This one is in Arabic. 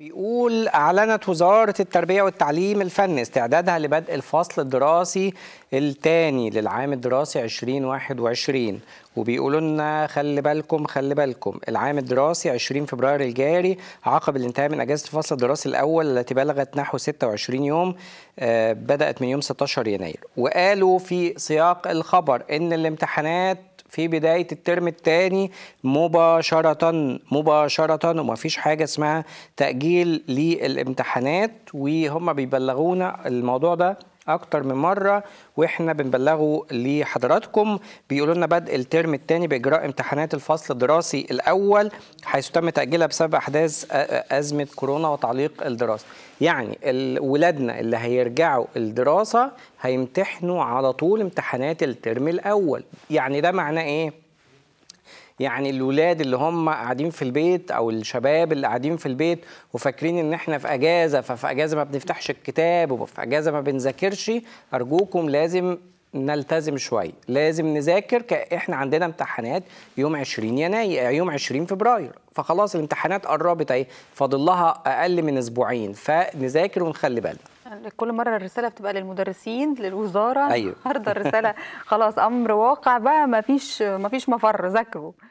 بيقول أعلنت وزارة التربية والتعليم الفني استعدادها لبدء الفصل الدراسي الثاني للعام الدراسي 2021 وبيقولوا لنا خلي بالكم خلي بالكم العام الدراسي 20 فبراير الجاري عقب الانتهاء من أجازة الفصل الدراسي الأول التي بلغت نحو 26 يوم آه، بدأت من يوم 16 يناير وقالوا في سياق الخبر إن الامتحانات في بداية الترم الثاني مباشرة مباشرة فيش حاجة اسمها تأجيل للامتحانات وهم بيبلغونا الموضوع ده اكتر من مره واحنا بنبلغه لحضراتكم بيقولوا لنا بدء الترم الثاني باجراء امتحانات الفصل الدراسي الاول حيث تم تاجيلها بسبب احداث ازمه كورونا وتعليق الدراسه يعني ولادنا اللي هيرجعوا الدراسه هيمتحنوا على طول امتحانات الترم الاول يعني ده معناه ايه يعني الولاد اللي هم قاعدين في البيت او الشباب اللي قاعدين في البيت وفاكرين ان احنا في اجازه ففي اجازه ما بنفتحش الكتاب وفي اجازه ما بنذاكرش ارجوكم لازم نلتزم شويه لازم نذاكر احنا عندنا امتحانات يوم 20 يناير يوم 20 فبراير فخلاص الامتحانات قربت اهي فاضل لها اقل من اسبوعين فنذاكر ونخلي بالنا كل مره الرساله بتبقى للمدرسين للوزاره أيوة. النهارده الرساله خلاص امر واقع بقى ما فيش ما فيش مفر ذاكروا